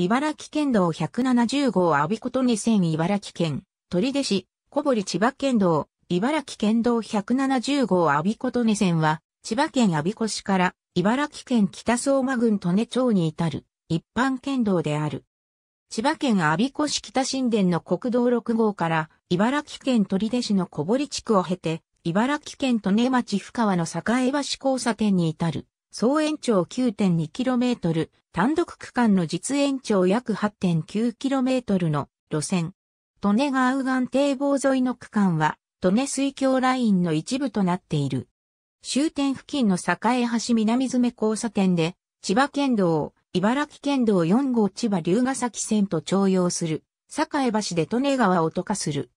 茨城県道170号阿鼻子と0線茨城県、取手市、小堀千葉県道、茨城県道170号阿鼻子と0線は、千葉県阿鼻子市から茨城県北相馬郡利根町に至る一般県道である。千葉県阿鼻子市北新田の国道6号から茨城県取手市の小堀地区を経て、茨城県利根町深川の栄橋交差点に至る総延長 9.2km、単独区間の実延長約 8.9km の路線。利根川岸堤防沿いの区間は、利根水橋ラインの一部となっている。終点付近の栄橋南詰交差点で、千葉県道、茨城県道4号千葉龍ヶ崎線と徴用する、栄橋で利根川を渡過する。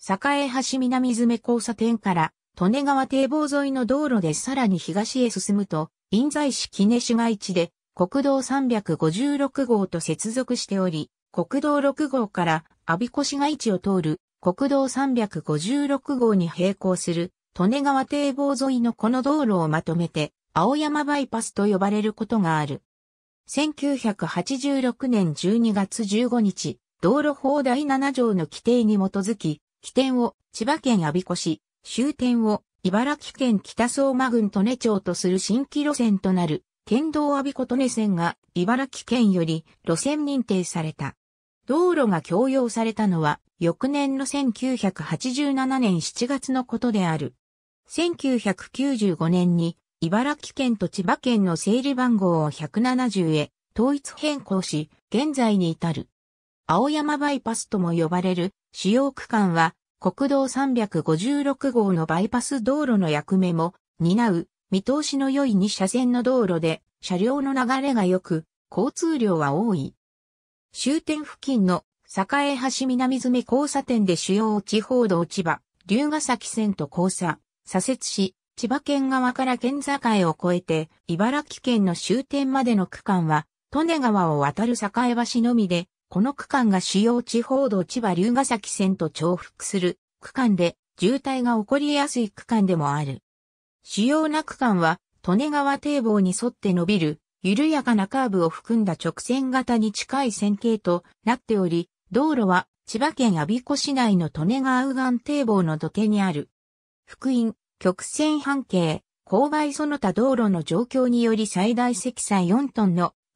栄橋南詰交差点から利根川堤防沿いの道路でさらに東へ進むと、印西市木根市街地で国道356号と接続しており、国道6号から阿鼻子市街地を通る国道356号に並行する利根川堤防沿いのこの道路をまとめて青山バイパスと呼ばれることがある。1986年12月15日、道路法第7条の規定に基づき、起点を千葉県阿鼻子市、終点を茨城県北相馬郡利根町とする新規路線となる県道阿鼻子根線が茨城県より路線認定された。道路が供用されたのは翌年の1987年7月のことである。1995年に茨城県と千葉県の整理番号を170へ統一変更し、現在に至る。青山バイパスとも呼ばれる主要区間は国道356号のバイパス道路の役目も担う見通しの良い2車線の道路で車両の流れが良く交通量は多い。終点付近の栄橋南詰交差点で主要地方道千葉、龍ヶ崎線と交差、左折し、千葉県側から県境を越えて、茨城県の終点までの区間は、利根川を渡る栄橋のみで、この区間が主要地方道千葉龍ヶ崎線と重複する区間で、渋滞が起こりやすい区間でもある。主要な区間は、利根川堤防に沿って伸びる、緩やかなカーブを含んだ直線型に近い線形となっており、道路は千葉県我孫子市内の利根川岸堤防の土手にある。福音、曲線半径、勾配その他道路の状況により最大積載4トンの